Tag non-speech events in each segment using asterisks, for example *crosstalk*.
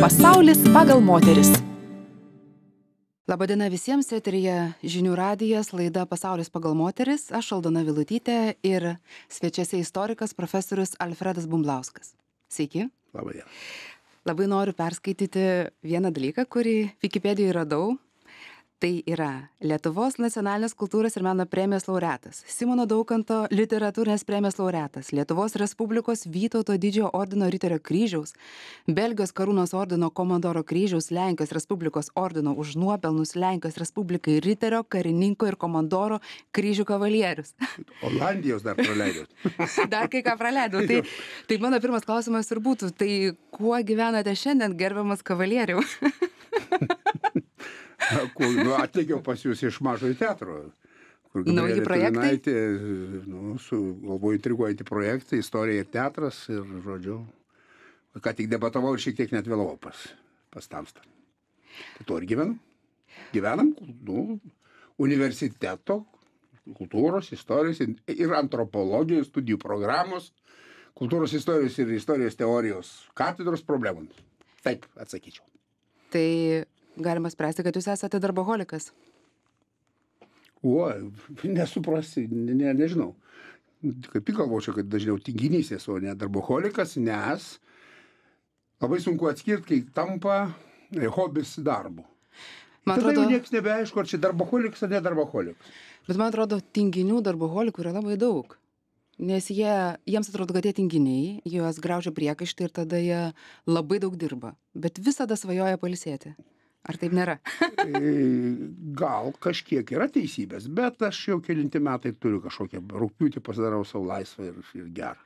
Pasaulis pagal moteris. Labadiena visiems, eterija žinių radijas, laida Pasaulis pagal moteris, aš Aldona Vilutytė ir svečiasi istorikas profesorius Alfredas Bumblauskas. Sveiki. Labadiena. Labai noriu perskaityti vieną dalyką, kurį Wikipedijoje radau tai yra lietuvos nacionalinės kultūros ir meno premijos laureatas simono daukanto literatūrinės premijos laureatas lietuvos respublikos vytauto didžiojo ordino riterio kryžiaus belgijos karūnos ordino komandoro kryžiaus lenkijos respublikos ordino už nuopelnus lenkijos respublikai riterio karininko ir komandoro kryžių kavalierius *laughs* olandijos dar praleidot *laughs* dar kai ką praleidau tai tai mano pirmas klausimas ir būtų tai kuo gyvenate šiandien gerbiamas kavalieriau *laughs* *laughs* Kur, nu, atėgiau pas jūs iš mažojo teatro. Nauji projektai. Turinaitė, nu, su labai intriguojantį projektą, istorija ir teatras. Ir, žodžiu, ką tik debatavau ir šiek tiek net vėlavau pas, pas Tamstą. Tai to ir gyvenam. Gyvenam nu, universiteto, kultūros, istorijos ir antropologijos studijų programos, kultūros istorijos ir istorijos teorijos katedros problemomis. Taip, atsakyčiau. Tai Galima spręsti, kad jūs esate darboholikas. O, nesuprasi, ne, nežinau. Kaip tik galvočiau, kad dažniau tinginys esu, o ne darboholikas, nes labai sunku atskirti, kai tampa e, hobis darbu. Man Tada atrodo, niekas nebeaišku, ar čia darboholikas ar ne darboholikas. Bet man atrodo, tinginių darboholikų yra labai daug. Nes jie, jiems atrodo, kad tie tinginiai, juos graužia priekaištai ir tada jie labai daug dirba, bet visada svajoja palsėti ar taip nėra e, gal kažkiek yra teisybės bet aš jau kelinti metai turiu kažkokią rugpjūtį pasidarau sau laisvą ir ir gera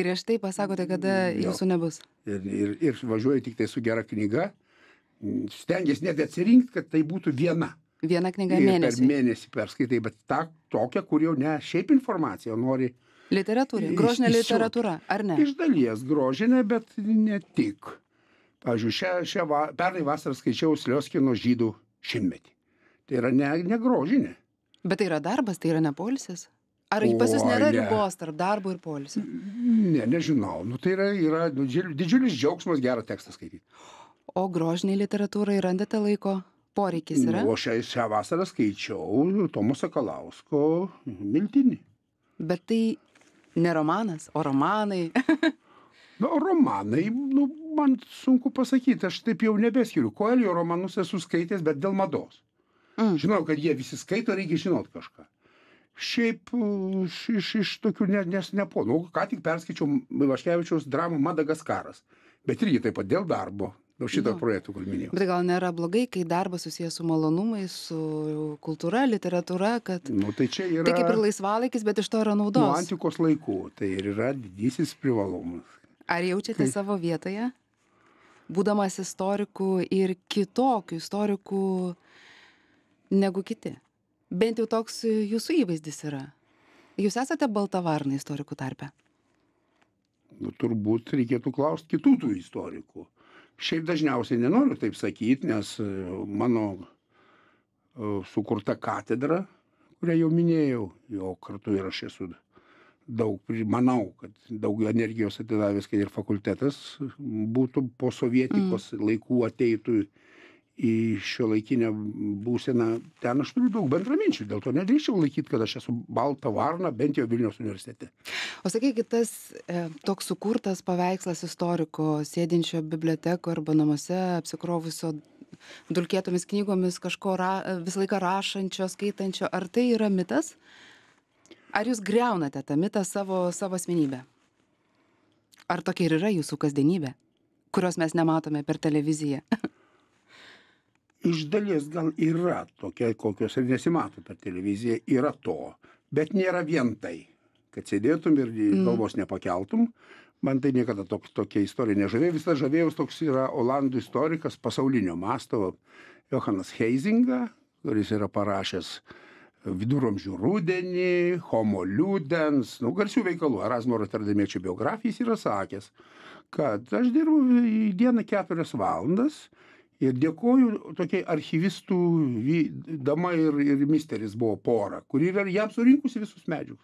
griežtai pasakote kada mm, jūsų nebus ir ir ir važiuoju tiktai su gera knyga mm, stengies net atsirinkt kad tai būtų viena viena knyga mėnesiui per mėnesį perskaitai bet tą tokią kur jau ne šiaip informacija o nori literatūrinė grožinė literatūra ar ne iš dalies grožinė bet ne tik pavyzdžiui šią šią va pernai vasarą skaičiau slioskino žydų šimtmetį tai yra ne ne grožinė bet tai yra darbas tai yra ne poilsis ar pas jus nėra ribos tarp darbo ir poilsio ne nežinau nu tai yra yra didžiulis džiaugsmas gerą tekstą skaityt o grožinei literatūrai randate laiko poreikis yra nu, o šią šią vasarą skaičiau tomo sakalausko miltinį bet tai ne romanas o romanai *laughs* na nu, romanai nu man sunku pasakyti, aš taip jau nebeskiriu. Koelio romanus esu skaitęs, bet dėl mados. Mm. Žinau, kad jie visi skaito, reikia žinot kažką. Šiaip uh, iš, iš tokių ne, nes neponų. Nu, ką tik perskaičiau Vaškevičiaus dramą Madagaskaras. Bet irgi taip pat dėl darbo. Nuo šito jo. Mm. projektų, kur minėjau. Bet gal nėra blogai, kai darbas susijęs su malonumais, su kultūra, literatūra, kad... Nu, tai čia yra... Tai kaip ir laisvalaikis, bet iš to yra naudos. Nuo antikos laikų tai ir yra didysis privalumas. Ar jaučiate kai... savo vietoje? būdamas istoriku ir kitokiu istoriku negu kiti. Bent jau toks jūsų įvaizdis yra. Jūs esate baltavarnai istorikų tarpe? Nu, turbūt reikėtų klausti kitų tų istorikų. Šiaip dažniausiai nenoriu taip sakyti, nes e, mano e, sukurta katedra, kurią jau minėjau, jo kartu ir aš esu daug manau kad daug energijos atidavęs kad ir fakultetas būtų po sovietikos mm. laikų ateitų į šiuolaikinę būseną ten aš turiu daug bendraminčių dėl to nedrįsčiau laikyt kad aš esu balta varna bent jau vilniaus universitete o sakykit tas e, toks sukurtas paveikslas istoriko sėdinčio bibliotekoj arba namuose apsikrovusio dulkėtomis knygomis kažko ra, visą laiką rašančio skaitančio ar tai yra mitas Ar jūs greunate tą mitą savo, savo asmenybę? Ar tokia ir yra jūsų kasdienybė, kurios mes nematome per televiziją? *laughs* Iš dalies gal yra tokia, kokios ir nesimato per televiziją, yra to, bet nėra vien tai, kad sėdėtum ir mm. galvos mm. nepakeltum. Man tai niekada tok, tokia istorija nežavėjo, visą žavėjus toks yra olandų istorikas pasaulinio masto, Johanas Heisinga, kuris yra parašęs uh, viduramžių rudenį homo liudens nu garsių veikalų erazmo roterdamiečio biografija jis yra sakęs kad aš dirbu į dieną keturias valandas ir dėkoju tokiai archyvistų vi dama ir ir misteris buvo pora kuri yra jam surinkusi visus medžius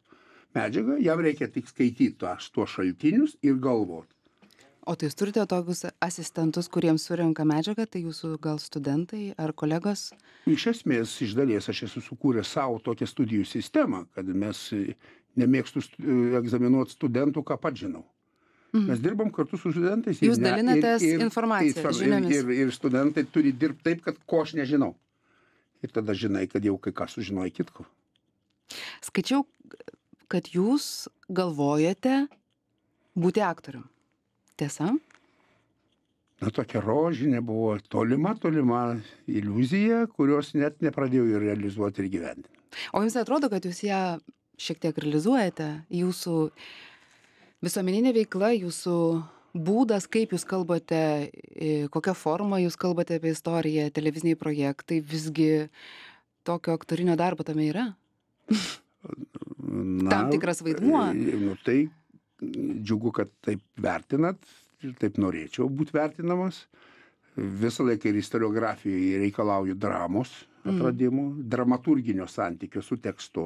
medžiagą jam reikia tik skaityt tuos tuos šaltinius ir galvot o tai jūs turite tokius asistentus kuriems surenka medžiagą tai jūsų gal studentai ar kolegos iš esmės iš dalies aš esu sukūręs sau tokią studijų sistemą kad mes e, nemėgstu e, egzaminuot studentų ką pats žinau Mhm. Mes dirbam kartu su studentais. Jūs ne, dalinatės ir, ir, informaciją. Ir, tai, ir, ir studentai turi dirbti taip, kad ko aš nežinau. Ir tada žinai, kad jau kai ką sužinojai kitko. Skaičiau, kad jūs galvojate būti aktoriumi tiesa? Na, tokia rožinė buvo tolima, tolima iliuzija, kurios net nepradėjau realizuoti ir gyventi. O jums atrodo, kad jūs ją šiek tiek realizuojate, jūsų visuomeninė veikla, jūsų būdas, kaip jūs kalbate, e, kokią formą jūs kalbate apie istoriją, televiziniai projektai, visgi tokio aktorinio darbo tame yra? Na, Tam tikras vaidmuo. E, nu, tai džiugu, kad taip vertinat ir taip norėčiau būti vertinamas. Visą laiką ir istoriografijoje reikalauju dramos mm. atradimų, mm. dramaturginio santykio su tekstu,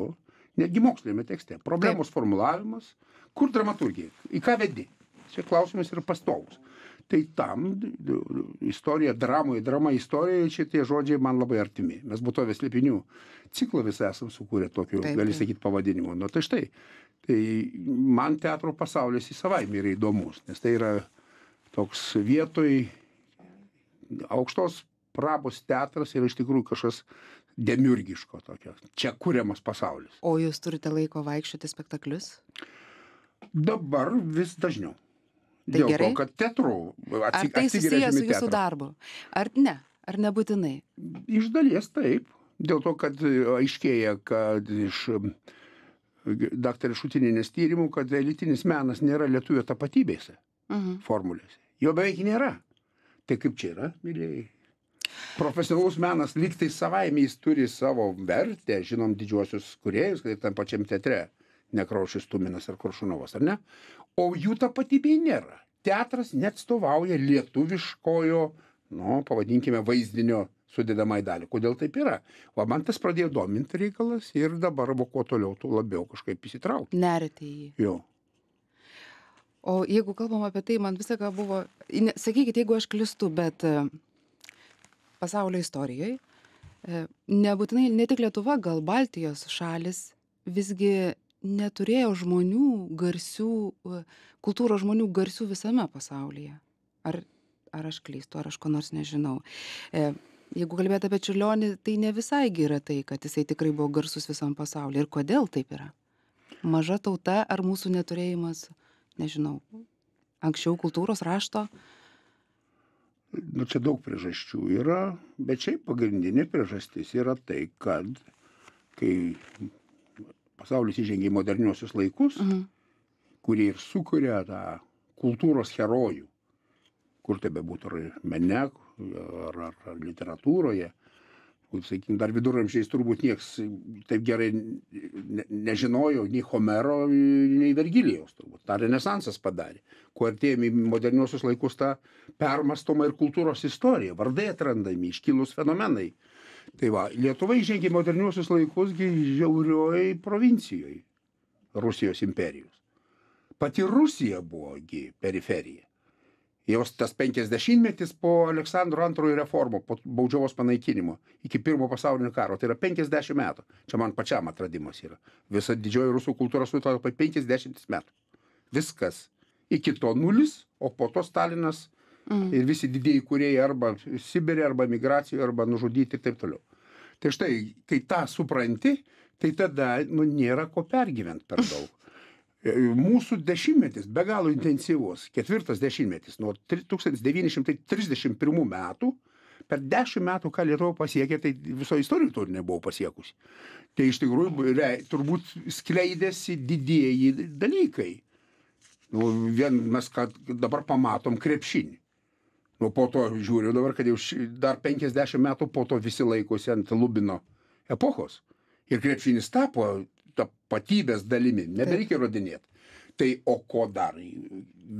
netgi mokslinėme tekste. Problemos taip. formulavimas, kur dramaturgija, į ką vedi. Čia klausimas yra pastovus. Tai tam istorija, dramoje, drama istorijoje šitie žodžiai man labai artimi. Mes būtovės lipinių ciklą visą esam sukūrę tokiu, gali sakyti, pavadinimu. Na nu, tai štai, tai man teatro pasaulis jis savaime yra įdomus nes tai yra toks vietoj aukštos prabos teatras yra iš tikrųjų kažkas demiurgiško tokio čia kuriamas pasaulis o jūs turite laiko vaikščiot į spektaklius dabar vis dažniau tai dėl gerai? to kad teatru atsi, ar tai susiję su jūsų darbu ar ne ar nebūtinai iš dalies taip dėl to kad e, aiškėja kad iš daktarės Šutininės tyrimų, kad elitinis menas nėra lietuvių tapatybėse, mhm. formulėse. Jo beveik nėra. Tai kaip čia yra, mylėjai? Profesionalus menas lygtai savaime jis turi savo vertę, žinom didžiuosius kuriejus, kaip tam pačiam teatre, Nekrošius, Tuminas ar Kuršunovas, ar ne? O jų tapatybė nėra. Teatras neatstovauja lietuviškojo, nu, pavadinkime, vaizdinio sudedamąją dalį kodėl taip yra va man tas pradėjo domint reikalas ir dabar va kuo toliau tuo labiau kažkaip įsitraukiu nerite į jį jo o jeigu kalbam apie tai man visą laiką buvo ne, sakykit jeigu aš klystu bet e, pasaulio istorijoj e, nebūtinai ne tik lietuva gal baltijos šalis visgi neturėjo žmonių garsių e, kultūros žmonių garsių visame pasaulyje ar ar aš klystu, ar aš ko nors nežinau. E, jeigu kalbėt apie čiurlionį tai ne visai gi yra tai kad jisai tikrai buvo garsus visam pasauly ir kodėl taip yra maža tauta ar mūsų neturėjimas nežinau anksčiau kultūros rašto nu čia daug priežasčių yra bet šiaip pagrindinė priežastis yra tai kad kai pasaulis įžengė į moderniuosius laikus mhm. kurie ir sukuria tą kultūros herojų kur tai bebūtų ar mene ar, ar, ar literatūroje. Nu, sakykim, dar viduramžiais turbūt niekas taip gerai ne, nežinojo nei Homero, nei Vergilijaus, turbūt. Ta renesansas padarė. Kuo artėjame į moderniosius laikus, ta permastoma ir kultūros istorija, vardai atrandami, iškilus fenomenai. Tai va, Lietuva įžengė moderniuosius laikus žiaurioj provincijoje Rusijos imperijos. Pati Rusija buvogi periferija jos tas penkiasdešimtmetis po aleksandro antrojo reformų po baudžiavos panaikinimo iki pirmo pasaulinio karo tai yra penkiasdešim metų čia man pačiam atradimas yra visa didžioji rusų kultūra sutelpa į penkias dešimtis metų viskas iki to nulis o po to stalinas mm. ir visi didieji kūrėjai arba sibire arba migracijoj arba nužudyti ir taip toliau tai štai kai tą supranti tai tada nu nėra ko pergyvent per daug E, mūsų dešimtmetis be galo intensyvus ketvirtas dešimtmetis nuo tri tūkstantis devyni šimtai trisdešim pirmų metų per dešim metų ką lietuva pasiekė tai visoj istorijoj to nebuvo pasiekusi tai iš tikrųjų rei turbūt skleidėsi didieji dalykai nu vien mes ką dabar pamatom krepšinį nu po to žiūriu dabar kad jau ši dar penkiasdešim metų po to visi laikosi ant lubino epochos ir krepšinis tapo tapatybės dalimi, nebereikia įrodinėti. Tai o ko dar?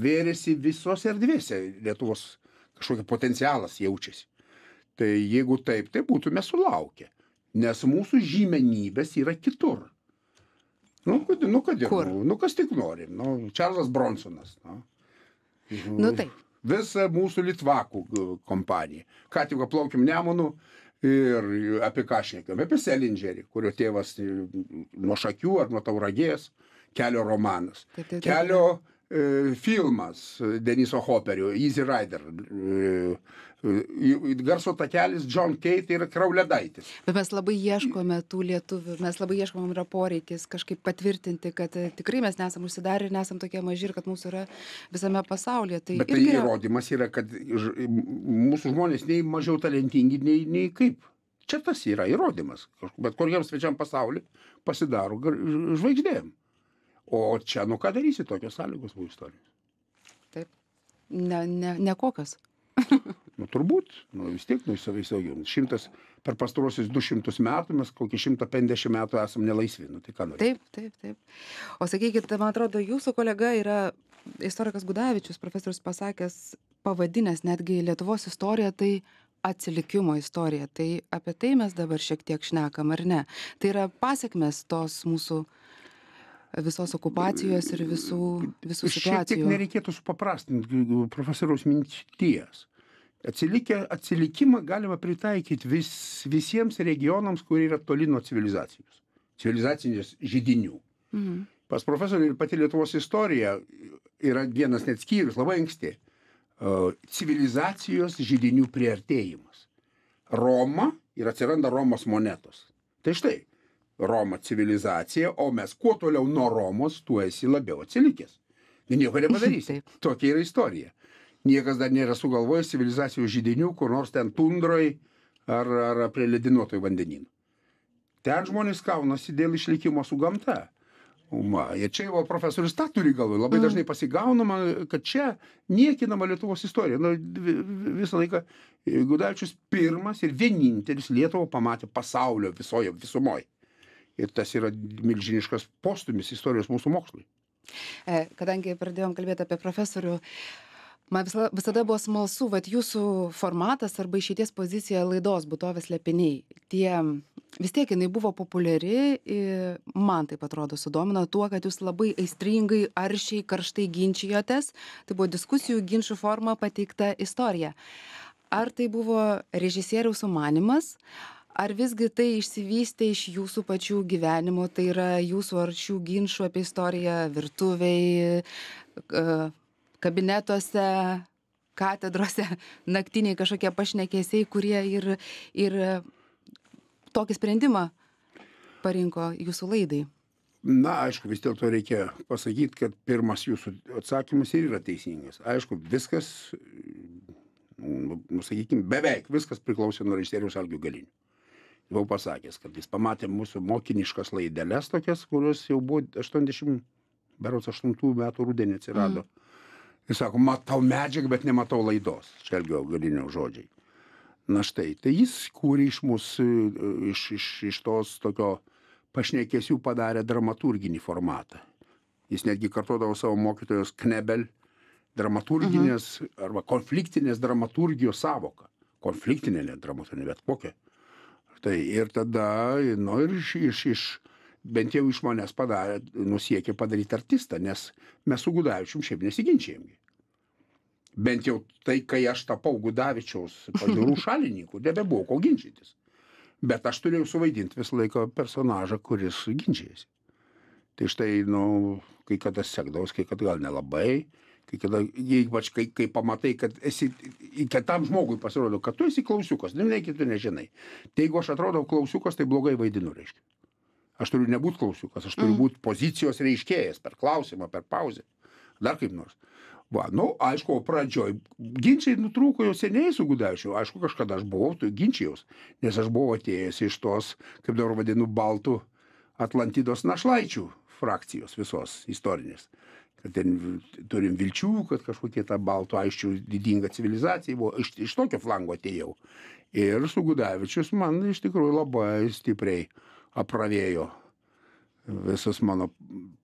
Vėrėsi visos erdvėse Lietuvos kažkokia potencialas jaučiasi. Tai jeigu taip, tai būtume sulaukę. Nes mūsų žymenybės yra kitur. Nu, kad, nu, kad ir, Kur? nu, nu kas tik nori. Nu, Čarlas Bronsonas. Nu, nu taip. Visa mūsų Litvakų kompanija. Ką tik aplaukim Nemonu, ir apie ką šnekėjom apie selindžerį kurio tėvas e, nuo šakių ar nuo tauragės kelio romanas kelio E, filmas Deniso Hopperio, Easy Rider. E, e, garso takelis John Kate ir Krauledaitis. Bet mes labai ieškome tų lietuvių, mes labai ieškome, yra poreikis kažkaip patvirtinti, kad tikrai mes nesam užsidarę ir nesam tokie maži ir kad mūsų yra visame pasaulyje. Tai Bet tai irgi... tai įrodymas yra, kad mūsų žmonės nei mažiau talentingi, nei, nei kaip. Čia tas yra įrodymas. Bet kokiam svečiam pasauliu pasidaro žvaigždėjim o čia nu ką darysi, tokios sąlygos buvo istorijos. Taip. Ne, ne, ne kokios. *laughs* nu turbūt, nu vis tiek, nu įsivaizduoju, šimtas, per pastarosius 200 metų mes kokį 150 metų esam nelaisvi, nu tai ką nori. Taip, taip, taip. O sakykit, man atrodo, jūsų kolega yra istorikas Gudavičius, profesorius pasakęs, pavadinęs netgi Lietuvos istoriją, tai atsilikimo istorija. Tai apie tai mes dabar šiek tiek šnekam, ar ne? Tai yra pasiekmes tos mūsų uh, visos okupacijos ir visų visų situacijų. Šiek tiek nereikėtų supaprastinti profesoriaus minties. Atsilikę, atsilikimą galima pritaikyti vis, visiems regionams, kurie yra toli nuo civilizacijos, civilizacinės žydinių. Mhm. Pas profesorių ir pati Lietuvos istorija yra vienas net skyrius, labai anksti. Civilizacijos žydinių priartėjimas. Roma ir atsiranda Romos monetos. Tai štai, Roma civilizacija, o mes kuo toliau nuo Romos, tuo esi labiau atsilikęs. Ir nu, nieko nepadarysi. *laughs* Tokia yra istorija. Niekas dar nėra sugalvojęs civilizacijų žydinių, kur nors ten tundroj ar, ar prie ledinuotojų vandenynų. Ten žmonės kaunasi dėl išlikimo su gamta. Uma. Ir čia jau profesorius tą turi galvoje. Labai mm. dažnai pasigaunama, kad čia niekinama Lietuvos istorija. Nu, visą laiką e, Gudavičius pirmas ir vienintelis Lietuvą pamatė pasaulio visoje visumoje. Ir tas yra milžiniškas postumis istorijos mūsų mokslui. E, kadangi pradėjom kalbėti apie profesorių, man visada, visada buvo smalsu, kad jūsų formatas arba išeities pozicija laidos būtovės lepiniai, tie vis tiek jinai buvo populiari, man taip atrodo sudomino tuo, kad jūs labai aistringai, aršiai, karštai ginčijotės, tai buvo diskusijų ginčių forma pateikta istorija. Ar tai buvo režisieriaus sumanimas, ar visgi tai išsivystė iš jūsų pačių gyvenimo tai yra jūsų aršių ginčų apie istoriją virtuvėj kabinetuose katedrose *laughs* naktiniai kažkokie pašnekesiai kurie ir ir tokį sprendimą parinko jūsų laidai na aišku vis dėlto reikia pasakyt kad pirmas jūsų atsakymas ir yra teisingas aišku viskas nu, nu sakykim beveik viskas priklausė nuo režisieriaus algio galinio buvau pasakęs kad jis pamatė mūsų mokiniškas laideles tokias, kurios jau buvo 80, berots 8 metų rudenį atsirado. Mm. Jis sako, matau medžiagą, bet nematau laidos. Čia ilgiau galinio žodžiai. Na štai, tai jis kūrė iš mūsų, e, iš, iš, iš tos tokio pašnekėsių padarė dramaturginį formatą. Jis netgi kartodavo savo mokytojos knebel dramaturginės mhm. arba konfliktinės dramaturgijos savoką. Konfliktinė, ne dramaturginė, bet kokia tai ir tada nu ir iš iš iš bent jau iš manęs padarė nu siekė padaryt artistą nes mes su gudavičium šiaip nesiginčijam gi bent jau tai kai aš tapau gudavičiaus padorų *laughs* šalininku nebebuvo ko ginčytis bet aš turėjau suvaidint visą laiką personažą kuris ginčijasi tai štai nu kai kada sekdavos kai kad gal nelabai kai kada ypač kai kai pamatai kad esi i kitam žmogui pasirodo kad tu esi klausiukas nu negi tu nežinai tai jeigu aš atrodau klausiukas tai blogai vaidinu reiškia aš turiu nebūt klausiukas aš turiu mm. būt pozicijos reiškėjas per klausimą per pauzę dar kaip nors va nu aišku pradžioj ginčai nutrūko jau seniai su gudavičium aišku kažkada aš buvau tu tai ginčijaus nes aš buvau atėjęs iš tos kaip dabar vadinu baltų atlantidos našlaičių frakcijos visos istorinės kad ten turim vilčių, kad kažkokie tą baltų aiščių didinga civilizacija buvo. Iš, iš tokio flango atėjau. Ir su Gudavičius man iš tikrųjų labai stipriai apravėjo visus mano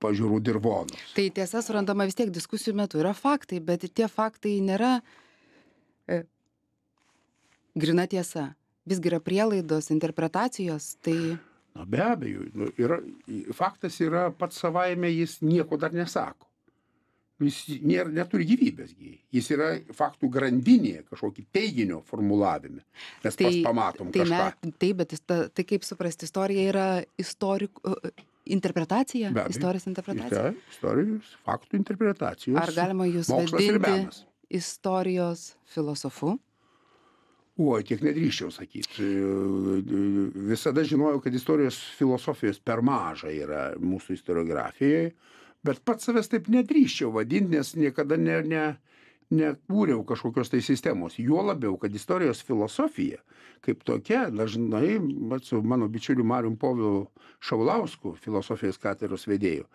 pažiūrų dirvonus. Tai tiesa surandama vis tiek diskusijų metu yra faktai, bet tie faktai nėra e, grina tiesa. Visgi yra prielaidos, interpretacijos, tai... Na be abejo, nu, yra, faktas yra pats savaime, jis nieko dar nesako. Nu, jis nėr, neturi gyvybės. Jis yra faktų grandinėje, kažkokį teiginio formulavime. Mes tai, pamatom. Tai, kažką. Met, tai, bet ta, tai kaip suprasti, istorija yra istorikų. Interpretacija? Abejo, istorijos interpretacija? Tai, istorijos, faktų interpretacijos. Ar galima jūs vadinti istorijos filosofu? Oi, tiek nedrįščiau sakyti. E, e, visada žinojau, kad istorijos filosofijos per maža yra mūsų istoriografijoje bet pats savęs taip nedrįsčiau vadint nes niekada ne ne nekūriau kažkokios tai sistemos juo labiau kad istorijos filosofija kaip tokia dažnai vat su mano bičiuliu marium povilu šaulausku filosofijos katedros vedėju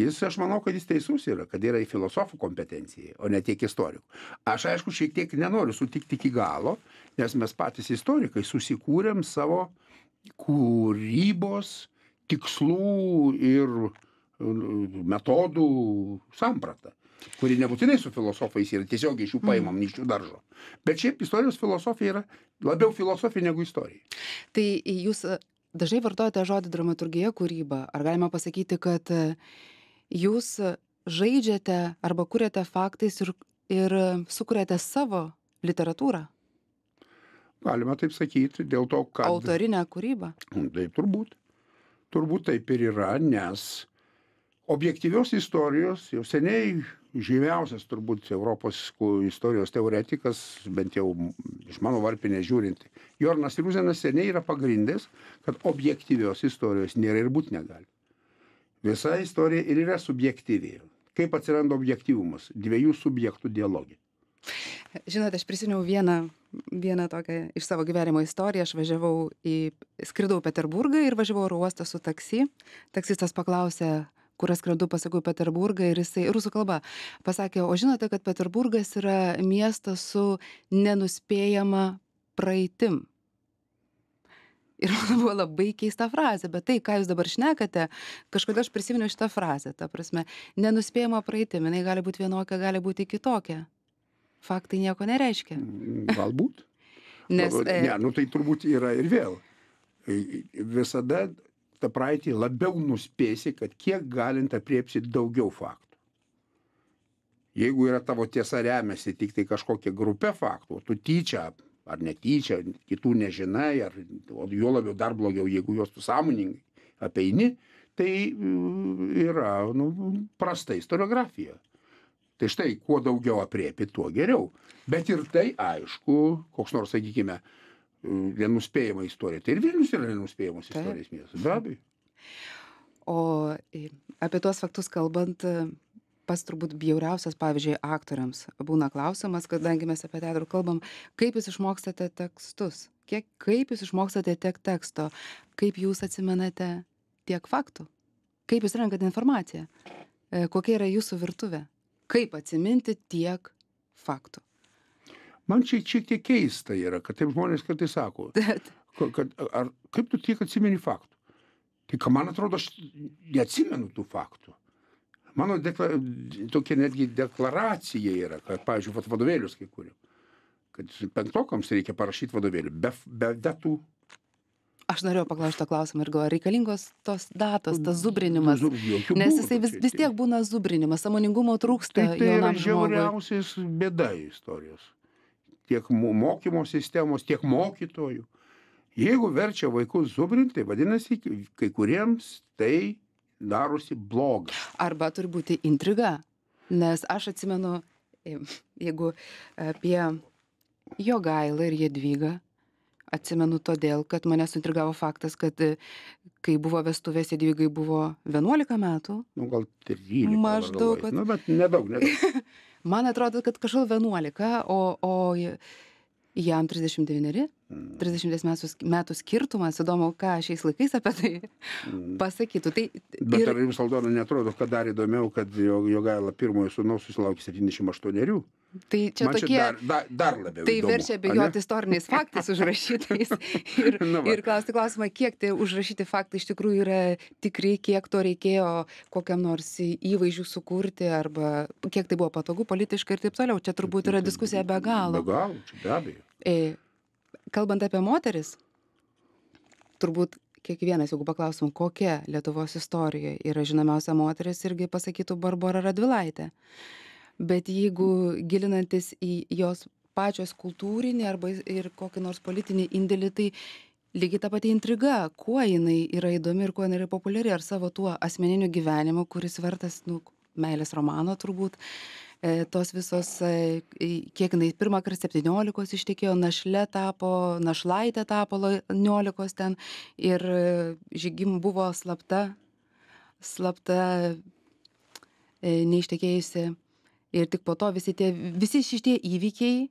jis aš manau kad jis teisus yra kad yra filosofų kompetencija o ne tiek istorikų aš aišku šiek tiek nenoriu sutikt iki galo nes mes patys istorikai susikūrėm savo kūrybos tikslų ir metodų samprata, kuri nebūtinai su filosofais yra, tiesiog iš jų mm. paimam, mm. iš jų daržo. Bet šiaip istorijos filosofija yra labiau filosofija negu istorija. Tai jūs e, dažnai vartojate žodį dramaturgija, kūryba. Ar galima pasakyti, kad e, jūs žaidžiate arba kuriate faktais ir, ir sukuriate savo literatūrą? Galima taip sakyti, dėl to, kad. Autorinę kūrybą. Taip, turbūt. Turbūt taip ir yra, nes objektyvios istorijos jau seniai žymiausias turbūt europos istorijos teoretikas bent jau iš mano varpinės žiūrint jornas juzenas seniai yra pagrindęs kad objektyvios istorijos nėra ir būt negali visa istorija ir yra subjektyvi kaip atsiranda objektyvumas dviejų subjektų dialoge Žinote, aš prisiminiau vieną, vieną tokią iš savo gyvenimo istoriją. Aš važiavau į, skridau į Peterburgą ir važiavau oro uostą su taksi. Taksistas paklausė, kur aš skrendu pasakau į Peterburgą ir jisai rusų kalba pasakė, o žinote, kad Peterburgas yra miestas su nenuspėjama praeitim. Ir man buvo labai keista frazė, bet tai, ką jūs dabar šnekate, kažkada aš prisiminiau šitą frazę, ta prasme, nenuspėjama praeitim, jinai gali būti vienokia, gali būti kitokia. Faktai nieko nereiškia. Mm, galbūt. Nes, e ne, nu tai turbūt yra ir vėl. E, visada tą praeitį labiau nuspėsi, kad kiek galint apriepsi daugiau faktų. Jeigu yra tavo tiesa remiasi tik tai kažkokia grupė faktų, tu tyčia ar netyčia, kitų nežinai, ar juo labiau dar blogiau, jeigu juos tu sąmoningai apeini, tai e, yra nu, prasta istoriografija. Tai štai, kuo daugiau apriepi, tuo geriau. Bet ir tai aišku, koks nors, sakykime, uh, Mm, nenuspėjama istorija. Tai ir Vilnius yra nenuspėjamas istorijos miestas, be abejo. O e, apie tuos faktus kalbant, e, pas turbūt bjauriausias, pavyzdžiui, aktoriams būna klausimas, kadangi mes apie teatrų kalbam, kaip jūs išmokstate tekstus, kiek, kaip jūs išmokstate tiek teksto, kaip jūs atsimenate tiek faktų, kaip jūs renkate informaciją, e, kokia yra jūsų virtuvė, kaip atsiminti tiek faktų man čia šiek tiek keista yra kad taip žmonės kartais sako kad ar kaip tu tiek atsimeni faktų tai ką man atrodo aš neatsimenu tų faktų mano dekla tokia netgi deklaracija yra kad pavyzdžiui vat vadovėlius kai kuriu kad penktokams reikia parašyt vadovėlį be be datų aš norėjau paklaust to klausimo ir galvoju reikalingos tos datos tas nu, zubrinimas nu, Jokių nes jisai vis, vis tiek būna zubrinimas sąmoningumo trūksta tai tai yra žiauriausias bėda istorijos tiek mo mokymo sistemos, tiek mokytojų. Jeigu verčia vaikus zubrinti, tai vadinasi, kai kuriems tai darosi bloga. Arba turi būti intriga, nes aš atsimenu, e, jeigu apie Jogailą ir Jedvygą, atsimenu todėl, kad mane suintrigavo faktas, kad e, kai buvo vestuvės Jedvigai buvo 11 metų. Nu, gal 13. Maždaug. Kad... Nu, bet nedaug, nedaug. *laughs* Man atrodo, kad kažkur 11, o, o jam 39, 30 mm. metų, metų skirtumas, įdomu, ką šiais laikais apie tai mm. pasakytų. Tai Bet ir... ar jums, Aldona, netrodo, kad dar įdomiau, kad jo, jo gaila pirmojo sūnaus susilaukė 78? Tai čia Man tokie... Čia dar, da, dar labiau. Tai įdomu, verčia abejoti istoriniais faktais užrašytais. *laughs* ir, Na, nu va. ir klausti klausimą, kiek tie užrašyti faktai iš tikrųjų yra tikri, kiek to reikėjo kokiam nors įvaizdžių sukurti, arba kiek tai buvo patogu politiškai ir taip toliau. Čia turbūt yra diskusija be galo. Be galo, čia be abejo. E, kalbant apie moteris, turbūt kiekvienas, jeigu paklausom, kokia Lietuvos istorijoje yra žinomiausia moteris, irgi pasakytų Barbara Radvilaitė bet jeigu gilinantis į jos pačios kultūrinį arba ir kokį nors politinį indėlį tai lygiai ta pati intriga kuo jinai yra įdomi ir kuo jinai yra populiari ar savo tuo asmeniniu gyvenimu kuris vertas nu meilės romano turbūt e, tos visos, e, kiek jinai pirmą kartą 17 ištekėjo, našle tapo, našlaitė tapo 19 ten ir e, žygim buvo slapta, slapta neištekėjusi ir tik po to visi tie visi šitie įvykiai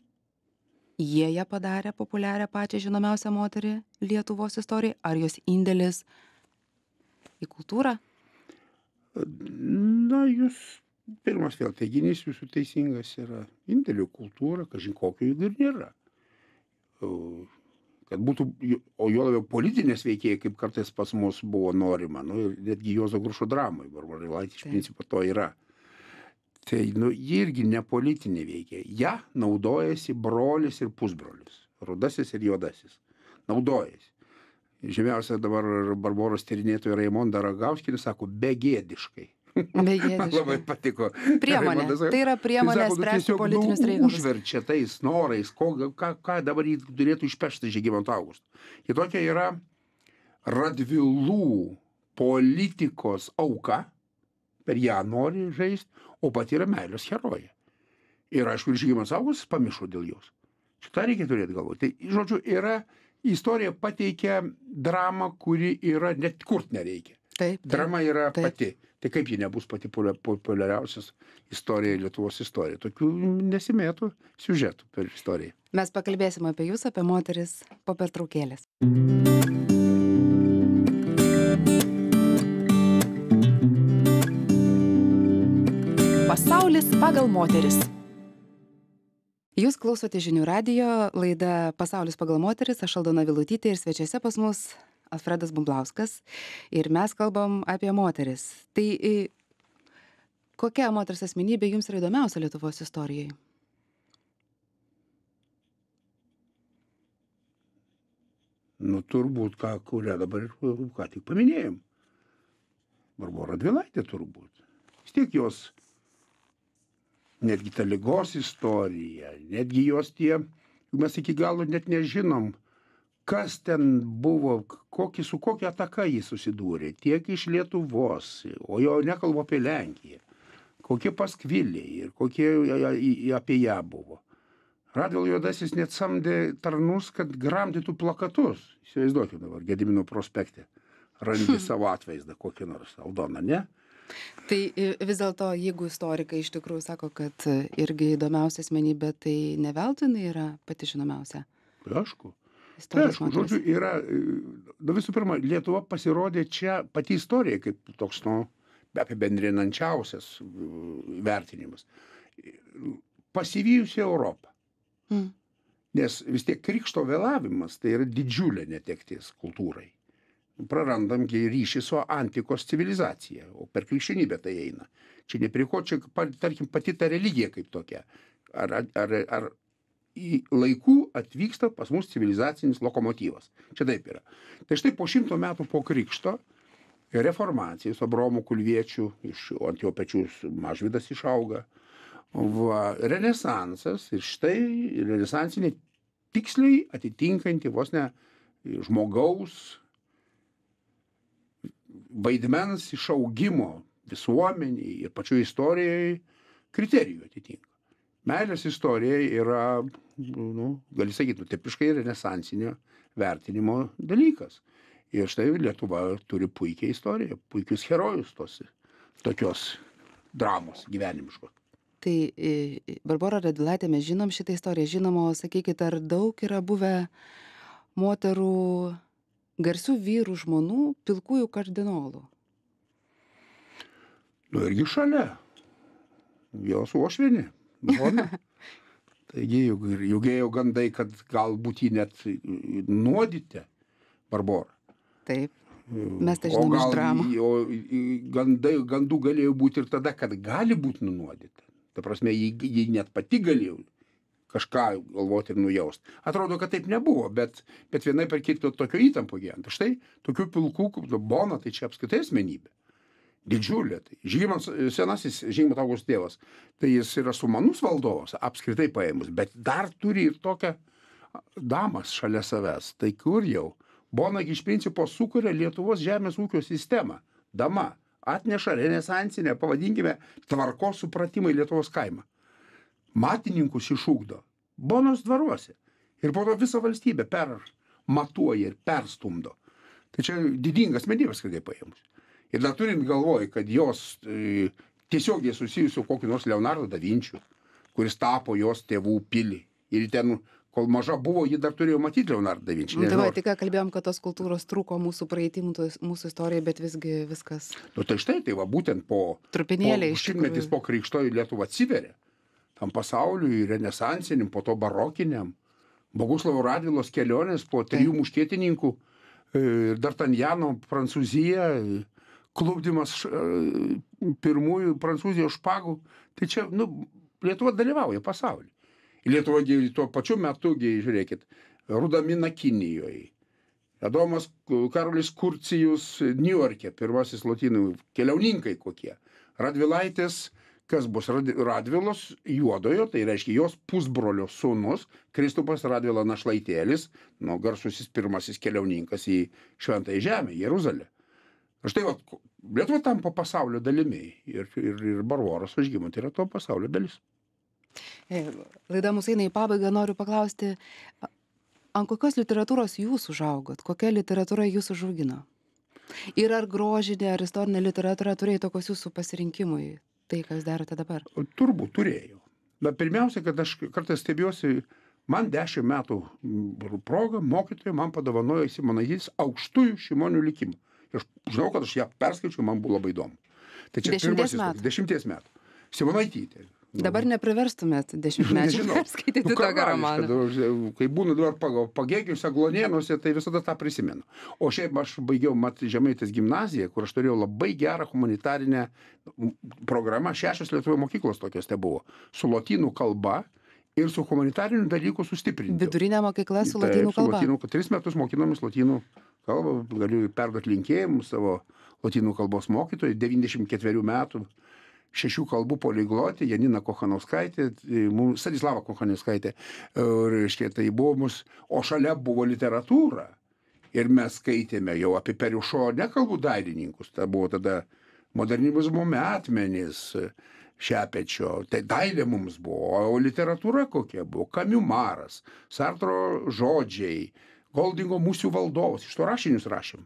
jie ją padarė populiarią pačią žinomiausią moterį Lietuvos istorijai, ar jos indėlis į kultūrą? Na, jūs pirmas vėl teiginys jūsų teisingas yra indėlių kultūra, kažin kokio jų ir nėra. Kad būtų, o jo labiau politinės veikėjai, kaip kartais pas mus buvo norima, nu, netgi Jozo Grušo dramai, Barbarai Laitis iš principo to yra. Taip tai nu ji irgi nepolitinė veikėja ja naudojasi brolis ir pusbrolis rudasis ir juodasis naudojasi žymiausia dabar barboros tyrinėtoja raimonda ragauskienė sako begėdiškai Begėdiškai. *laughs* Labai patiko. Priemonė. Sako, tai yra tai priemonė sako, nu, spręsti tiesiog, politinius nu, reikalus. Užverčia tais norais, ko, ką, ką dabar jį turėtų išpešti Žygimanto August. Ji tokia yra radvilų politikos auka, per ją nori žaist, o pati yra meilės herojė. Ir aišku, ir Žygimas Augustas pamišo dėl jos. Šitą reikia turėti galvoje. Tai, žodžiu, yra istorija pateikia dramą, kuri yra net kurt nereikia. Taip, taip, Drama yra taip. pati. Tai kaip ji nebus pati populiariausias istorija Lietuvos istorija. Tokių nesimėtų siužetų per istoriją. Mes pakalbėsim apie jūs, apie moteris po pertraukėlės. Mm -hmm. Pasaulis pagal moteris. Jūs klausote žinių radijo, laida Pasaulis pagal moteris, aš Aldona Vilutytė ir svečiuose pas mus Alfredas Bumblauskas ir mes kalbam apie moteris. Tai e, kokia moters asmenybė jums yra įdomiausia Lietuvos istorijai? Nu, turbūt, ką, kurią dabar ką tik paminėjom. Barbara Dvilaitė turbūt. Vis tiek jos netgi ta ligos istorija netgi jos tie mes iki galo net nežinom kas ten buvo kokį su kokia ataka ji susidūrė tiek iš lietuvos o jau nekalbu apie lenkiją kokie paskviliai ir kokie apie ją buvo radvila juodasis net samdė tarnus kad gramdytų plakatus įsivaizduokit dabar gedimino prospekte randi *laughs* savo atvaizdą kokį nors aldoną ne tai e, vis dėlto jeigu istorikai iš tikrųjų sako kad e, irgi įdomiausia asmenybė tai ne veltui jinai yra pati žinomiausia tai aišku tai istorijos aišku žodžiu yra e, nu visų pirma lietuva pasirodė čia pati istorija kaip toks nu apibendrinančiausias vertinimas pasivijusi europa mm. nes vis tiek krikšto vėlavimas tai yra didžiulė netektis kultūrai prarandam gi ryšį su antikos civilizacija o per krikščionybę tai eina čia ne prie ko čia tarkim pati ta religija kaip tokia ar ar ar į laikų atvyksta pas mus civilizacinis lokomotyvas čia taip yra tai štai po šimto metų po krikšto reformacija su abraomu kulviečiu iš ant jo pečių mažvydas išauga va renesansas ir štai renesansinė tiksliai atitinkanti vos ne žmogaus vaidmens išaugimo visuomenėj ir pačioj istorijoj kriterijų atitinka meilės istorija yra nu gali sakyt nu tipiškai renesansinio vertinimo dalykas ir štai lietuva turi puikią istoriją puikius herojus tos tokios dramos gyvenimiškos tai e, e, barbora radvilaitė mes žinom šitą istoriją žinom o sakykit ar daug yra buvę moterų garsių vyrų žmonų, pilkųjų kardinolų. Nu irgi šalia. Jos uošvienė. *laughs* Taigi juk, juk ėjo gandai, kad galbūt jį net nuodyti, Barbora. Taip. Mes tai žinom iš dramų. O gandai, gandų galėjo būti ir tada, kad gali būti nunuodyti. Ta prasme, jį, jį net pati galėjo kažką galvot ir nujaust atrodo kad taip nebuvo bet bet vienaip ar kitaip tokioj įtampoj gyventa štai tokių pilkų kaip nu, bona tai čia apskritai asmenybė didžiulė tai žygimantas senasis žygimanto augusto tėvas tai jis yra sumanus valdovas apskritai paėmus bet dar turi ir tokią damas šalia savęs tai kur jau bona gi iš principo sukuria lietuvos žemės ūkio sistemą dama atneša renesansinę pavadinkime tvarkos supratimą į lietuvos kaimą matininkus išugdo bonos dvaruose ir po to visą valstybę permatuoja ir perstumdo tai čia didinga asmenybė apskritai paėmus ir dar turint galvoj kad jos tai e, tiesiogiai susijus su kokiu nors leonardu da vinčiu kuris tapo jos tėvų pilį ir ten kol maža buvo ji dar turėjo matyt leonardą da vinčį nu, tai va tik ką kalbėjom kad tos kultūros trūko mūsų praeity mūsų istorijoj bet visgi viskas nu tai štai tai va būtent po trupinėliai po šimtmetis po krikšto lietuva atsiveria tam pasauliui renesansiniam, po to barokiniam. Boguslavo Radvilos kelionės po trijų muštietininkų ir e, Dartanjano Prancūzija, klubdymas e, pirmųjų Prancūzijos špagų. Tai čia, nu, Lietuva dalyvauja pasaulyje. Lietuva tuo pačiu metu, žiūrėkit, Rudamina Kinijoje. Adomas Karolis Kurcijus Niujorke, pirmasis latinų keliauninkai kokie. Radvilaitės kas bus rad radvilos juodojo tai reiškia jos pusbrolio sūnus kristupas radvila našlaitėlis nu garsusis pirmasis keliauninkas į šventąją žemę jeruzalę ir štai vat lietuva tampa pasaulio dalimi ir ir ir barboros užgimant tai yra to pasaulio dalis e, laida mūsų eina į pabaigą noriu paklausti ant kokios literatūros jūs užaugot kokia literatūra jus užaugino ir ar grožinė ar istorinė literatūra turėjo įtakos jūsų pasirinkimui tai ką jūs darote dabar turbūt turėjo na pirmiausia kad aš kartais stebiuosi man dešim metų proga mokytoja man padovanojo simonaitis aukštųjų šimonių likimą aš žinau kad aš ją perskaičiau man buvo labai įdomu tai čia pirmasis dešimties metų simonaitytė Nu. dabar nepriverstumėt dešimtmečių perskaityti tokio romano. Kai būnu dabar pagėgiuose, glonėnuose, tai visada tą prisimenu. O šiaip aš baigiau mat Žemaitės gimnaziją, kur aš turėjau labai gerą humanitarinę programą, šešios lietuvių mokyklos tokios te buvo, su lotynų kalba, ir su humanitariniu dalyku sustiprinti. Vidurinė mokykla su Taip, latinų kalba. Su latinų, tris metus mokinomės latinų kalbą, galiu perduoti linkėjimus savo latinų kalbos mokytojai, 94 metų šešių kalbų poliglotė, Janina Kochanauskaitė, tai Stanislava Kochanauskaitė, e, reiškia, tai buvo mus, o šalia buvo literatūra. Ir mes skaitėme jau apie Periušo nekalbų dailininkus, tai buvo tada modernizmo metmenys šepečio, tai dailė mums buvo, o literatūra kokia buvo, Kamiumaras, Sartro žodžiai, Goldingo mūsų valdovas, iš to rašinius rašym.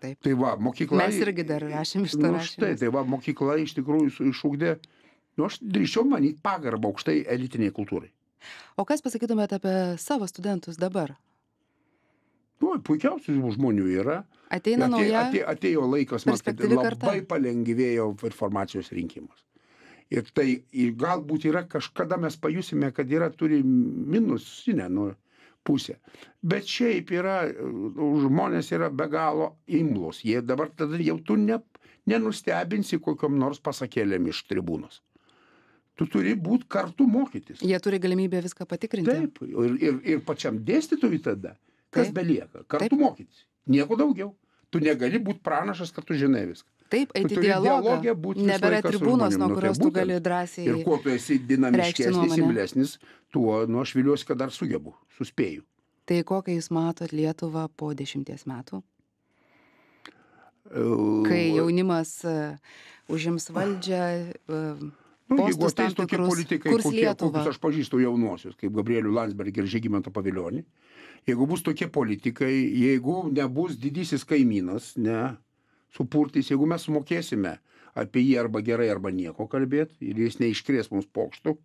Taip. Tai va, mokykla. Mes irgi dar rašėm iš to. Nu, štai, tai va, mokykla iš tikrųjų išūkdė, nu, aš drįšiau manyti pagarbą aukštai elitiniai kultūrai. O kas pasakytumėte apie savo studentus dabar? Nu, puikiausių žmonių yra. Ateina atė, nauja. Atė, atėjo laikas, man kad labai karta. palengvėjo informacijos rinkimas. Ir tai ir galbūt yra kažkada mes pajusime, kad yra turi minusinę, nu, pusė bet šiaip yra e, žmonės yra be galo imlūs jie dabar tada jau tu ne nenustebinsi kokiom nors pasakėlėm iš tribūnos tu turi būt kartu mokytis jie turi galimybę viską patikrinti taip ir ir ir pačiam dėstytojui tada kas belieka kartu mokytis nieko daugiau tu negali būt pranašas, kad tu žinai viską. Taip, eiti dialogą, dialogą nebėra tribūnos, nuo nu, tai kurios tu gali drąsiai. Ir kuo tu esi dinamiškesnis, imlesnis, tuo, nu, aš viliuosi, kad dar sugebu, suspėju. Tai kokią jūs matot Lietuvą po dešimties metų? Kai jaunimas e, užims valdžią, e, Nu, jeigu ateis tokie tikrus, politikai, kokie, Lietuva. kokius aš pažįstu jaunuosius, kaip Gabrielių Landsbergį ir Žygimantą Pavilionį, jeigu bus tokie politikai, jeigu nebus didysis kaimynas, ne, supurtys, jeigu mes sumokėsime apie jį arba gerai, arba nieko kalbėti ir jis neiškrės mums pokštų,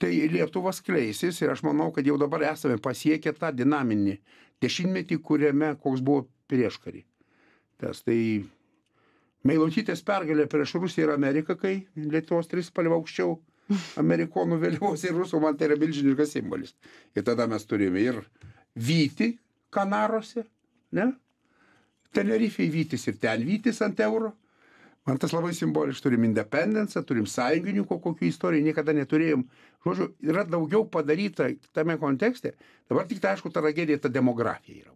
tai Lietuva skleisis ir aš manau, kad jau dabar esame pasiekę tą dinaminį dešimtmetį, kuriame koks buvo prieškarį. Tas tai Meilutytės pergalė prieš Rusiją ir Ameriką, kai Lietuvos trispalvė aukščiau *laughs* amerikonų vėliavos ir rusų, man tai yra milžiniškas simbolis. Ir tada mes turime ir vyti Kanarose, ne? Tenerifei vytis ir ten vytis ant eurų. Man tas labai simboliškai, turim independenciją, turim sąjungininkų, kokių istorijų niekada neturėjom. Žodžiu, yra daugiau padaryta tame kontekste. Dabar tik tai aišku, tragedija ta demografija yra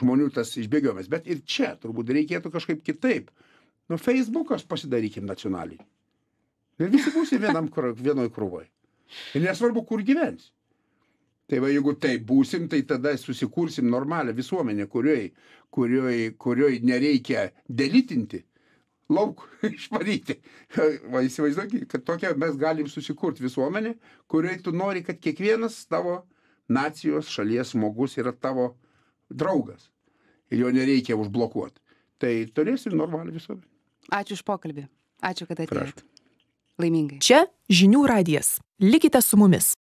žmonių tas išbėgiojimas bet ir čia turbūt reikėtų kažkaip kitaip nu feisbuką pasidarykim nacionalinį ir visi būsim vienam kro vienoj krūvoj ir nesvarbu kur gyvensi tai va jeigu taip būsim tai tada susikursim normalią visuomenę kurioj kurioj kurioj nereikia delitinti lauk *laughs* išvaryti. Va įsivaizduokit, kad tokią mes galim susikurti visuomenę, kurioje tu nori, kad kiekvienas tavo nacijos šalies žmogus yra tavo draugas ir jo nereikia užblokuot. Tai turėsim normalią visuomenę. Ačiū už pokalbį. Ačiū, kad atėjote. Laimingai. Čia žinių radijas. Likite su mumis.